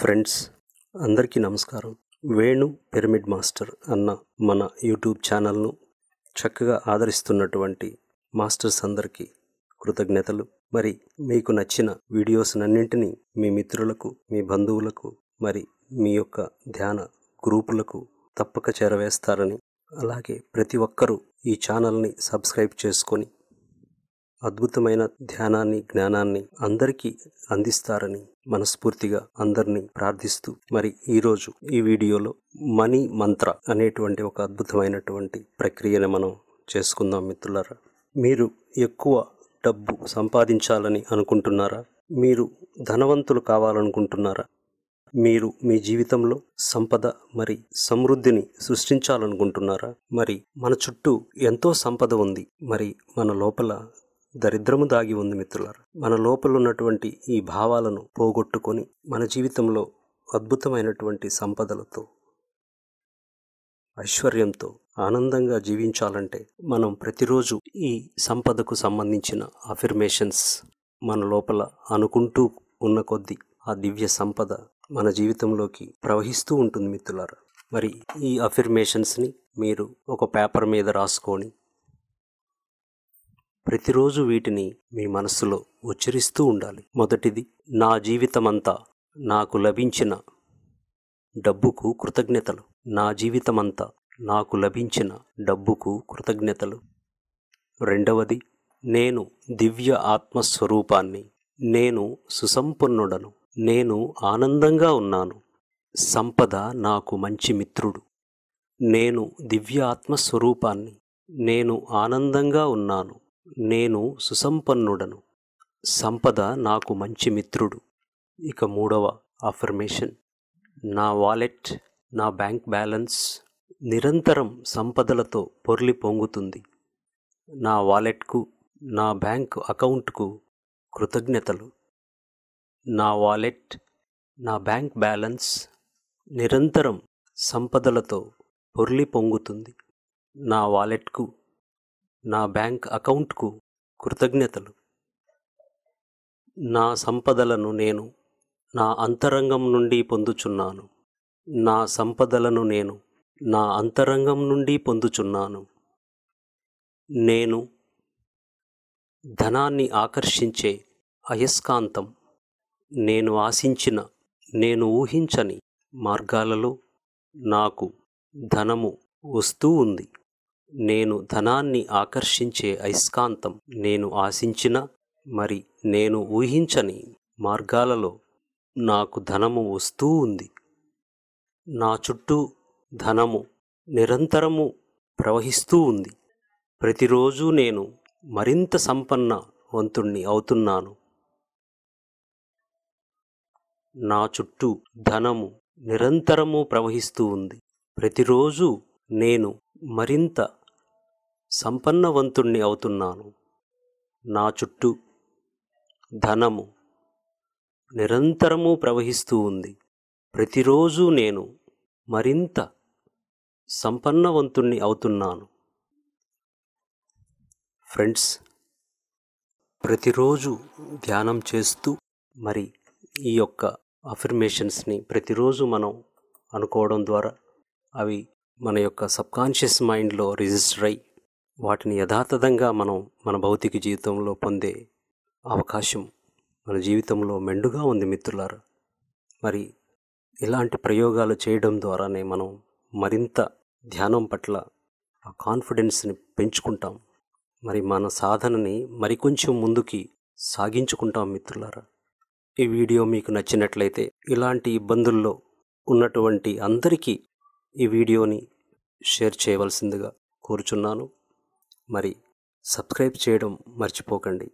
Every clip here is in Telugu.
ఫ్రెండ్స్ అందరికీ నమస్కారం వేణు పిరమిడ్ మాస్టర్ అన్న మన యూట్యూబ్ ఛానల్ను చక్కగా ఆదరిస్తున్నటువంటి మాస్టర్స్ అందరికీ కృతజ్ఞతలు మరి మీకు నచ్చిన వీడియోస్నన్నింటినీ మీ మిత్రులకు మీ బంధువులకు మరి మీ యొక్క ధ్యాన గ్రూపులకు తప్పక చేరవేస్తారని అలాగే ప్రతి ఒక్కరూ ఈ ఛానల్ని సబ్స్క్రైబ్ చేసుకొని అద్భుతమైన ధ్యానాన్ని జ్ఞానాన్ని అందరికీ అందిస్తారని మనస్ఫూర్తిగా అందరినీ ప్రార్థిస్తూ మరి ఈరోజు ఈ వీడియోలో మనీ మంత్ర అనేటువంటి ఒక అద్భుతమైనటువంటి ప్రక్రియను మనం చేసుకుందాం మిత్రులారా మీరు ఎక్కువ డబ్బు సంపాదించాలని అనుకుంటున్నారా మీరు ధనవంతులు కావాలనుకుంటున్నారా మీరు మీ జీవితంలో సంపద మరి సమృద్ధిని సృష్టించాలనుకుంటున్నారా మరి మన చుట్టూ ఎంతో సంపద ఉంది మరి మన లోపల దరిద్రము దాగి ఉంది మిత్రులారు మన లోపల ఉన్నటువంటి ఈ భావాలను పోగొట్టుకొని మన జీవితంలో అద్భుతమైనటువంటి సంపదలతో ఐశ్వర్యంతో ఆనందంగా జీవించాలంటే మనం ప్రతిరోజు ఈ సంపదకు సంబంధించిన అఫిర్మేషన్స్ మన లోపల అనుకుంటూ ఉన్న కొద్దీ ఆ దివ్య సంపద మన జీవితంలోకి ప్రవహిస్తూ ఉంటుంది మిత్రులారా మరి ఈ అఫిర్మేషన్స్ని మీరు ఒక పేపర్ మీద రాసుకొని ప్రతిరోజు వీటిని మీ మనస్సులో ఉచ్చరిస్తూ ఉండాలి మొదటిది నా జీవితమంతా నాకు లభించిన డబ్బుకు కృతజ్ఞతలు నా జీవితమంతా నాకు లభించిన డబ్బుకు కృతజ్ఞతలు రెండవది నేను దివ్య ఆత్మస్వరూపాన్ని నేను సుసంపన్నుడను నేను ఆనందంగా ఉన్నాను సంపద నాకు మంచి మిత్రుడు నేను దివ్య ఆత్మస్వరూపాన్ని నేను ఆనందంగా ఉన్నాను నేను సుసంపన్నుడను సంపద నాకు మంచి మిత్రుడు ఇక మూడవ అఫర్మేషన్ నా వాలెట్ నా బ్యాంక్ బ్యాలెన్స్ నిరంతరం సంపదలతో పొర్లి పొంగుతుంది నా వాలెట్కు నా బ్యాంక్ అకౌంట్కు కృతజ్ఞతలు నా వాలెట్ నా బ్యాంక్ బ్యాలెన్స్ నిరంతరం సంపదలతో పొర్లి పొంగుతుంది నా వాలెట్కు నా బ్యాంక్ అకౌంట్కు కృతజ్ఞతలు నా సంపదలను నేను నా అంతరంగం నుండి పొందుచున్నాను నా సంపదలను నేను నా అంతరంగం నుండి పొందుచున్నాను నేను ధనాన్ని ఆకర్షించే అయస్కాంతం నేను ఆశించిన నేను ఊహించని మార్గాలలో నాకు ధనము వస్తూ ఉంది నేను ధనాన్ని ఆకర్షించే అయస్కాంతం నేను ఆశించిన మరి నేను ఊహించని మార్గాలలో నాకు ధనము వస్తూ ఉంది నా చుట్టూ ధనము నిరంతరము ప్రవహిస్తూ ఉంది ప్రతిరోజు నేను మరింత సంపన్న వంతుణ్ణి అవుతున్నాను నా చుట్టూ ధనము నిరంతరము ప్రవహిస్తూ ఉంది ప్రతిరోజు నేను మరింత సంపన్నవంతుణ్ణి అవుతున్నాను నా చుట్టూ ధనము నిరంతరము ప్రవహిస్తూ ఉంది ప్రతిరోజు నేను మరింత సంపన్నవంతుణ్ణి అవుతున్నాను ఫ్రెండ్స్ ప్రతిరోజు ధ్యానం చేస్తూ మరి ఈ యొక్క అఫర్మేషన్స్ని ప్రతిరోజు మనం అనుకోవడం ద్వారా అవి మన యొక్క సబ్కాన్షియస్ మైండ్లో రిజిస్టర్ అయ్యి వాటిని యథాతథంగా మనం మన భౌతిక జీవితంలో పొందే అవకాశం మన జీవితంలో మెండుగా ఉంది మిత్రులారు మరి ఇలాంటి ప్రయోగాలు చేయడం ద్వారానే మనం మరింత ధ్యానం పట్ల ఆ కాన్ఫిడెన్స్ని పెంచుకుంటాం మరి మన సాధనని మరికొంచెం ముందుకి సాగించుకుంటాం మిత్రులారా ఈ వీడియో మీకు నచ్చినట్లయితే ఇలాంటి ఇబ్బందుల్లో ఉన్నటువంటి అందరికీ ఈ వీడియోని షేర్ చేయవలసిందిగా కోరుచున్నాను మరి సబ్స్క్రైబ్ చేయడం మర్చిపోకండి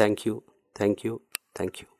thank you thank you thank you